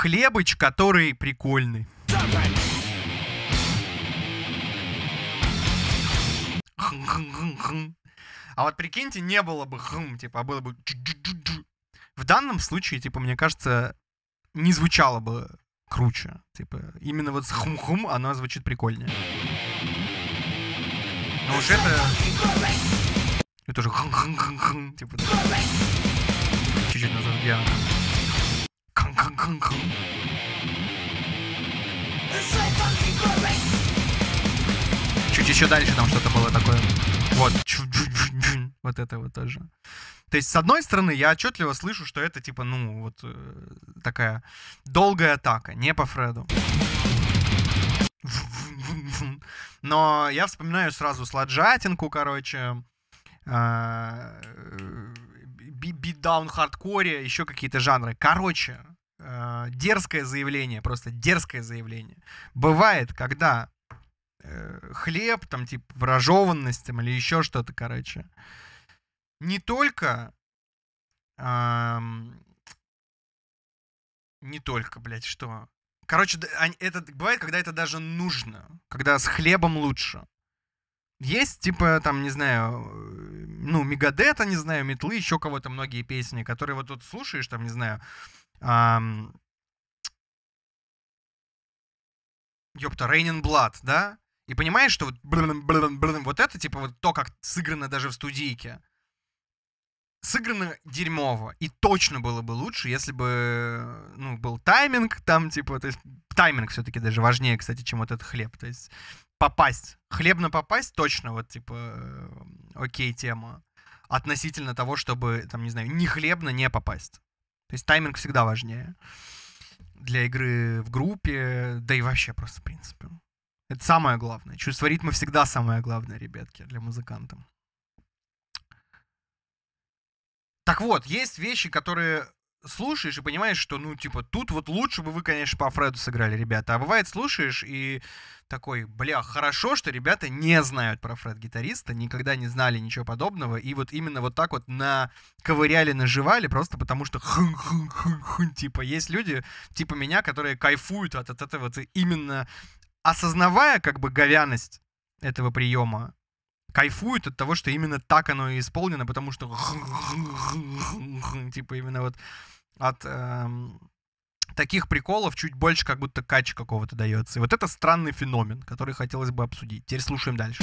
хлебыч, который прикольный. А вот прикиньте, не было бы хм, типа, а было бы... В данном случае, типа, мне кажется, не звучало бы круче. Типа, именно вот с хум-хум она звучит прикольнее. Но уж это... Это тоже хм-хм-хм-хм, типа... Чуть-чуть назад я... Чуть еще дальше там что-то было такое. Вот. Вот это вот тоже. То есть, с одной стороны, я отчетливо слышу, что это типа, ну, вот э, такая долгая атака, не по Фреду. Но я вспоминаю сразу сладжатинку, короче, э, битдаун хардкоре, еще какие-то жанры. Короче, э, дерзкое заявление, просто дерзкое заявление. Бывает, когда э, хлеб, там, типа, прожеванность там, или еще что-то, короче, не только... Э, не только, блядь, что? Короче, это бывает, когда это даже нужно. Когда с хлебом лучше. Есть, типа, там, не знаю, э, ну, Мегадета, не знаю, Метлы, еще кого-то многие песни, которые вот тут слушаешь, там, не знаю, эм, ёпта, Рейнин Блад, да? И понимаешь, что вот, блин, блин, блин, вот это, типа, вот то, как сыграно даже в студийке, сыграно дерьмово. И точно было бы лучше, если бы, ну, был тайминг там, типа, то есть тайминг все-таки даже важнее, кстати, чем вот этот хлеб. То есть попасть, хлебно попасть точно, вот, типа, окей, тема относительно того, чтобы, там, не знаю, не хлебно не попасть. То есть тайминг всегда важнее для игры в группе, да и вообще просто в принципе. Это самое главное. Чувство ритма всегда самое главное, ребятки, для музыкантов. Так вот, есть вещи, которые слушаешь и понимаешь, что, ну, типа, тут вот лучше бы вы, конечно, по Фреду сыграли, ребята. А бывает, слушаешь и такой, бля, хорошо, что ребята не знают про Фред-гитариста, никогда не знали ничего подобного, и вот именно вот так вот на ковыряли, наживали, просто потому что хун хун хун хун типа, есть люди, типа меня, которые кайфуют от, от этого, вот, именно осознавая, как бы, говяность этого приема, кайфуют от того, что именно так оно и исполнено, потому что типа именно вот от эм, таких приколов чуть больше как будто кач какого-то дается. И вот это странный феномен, который хотелось бы обсудить. Теперь слушаем дальше.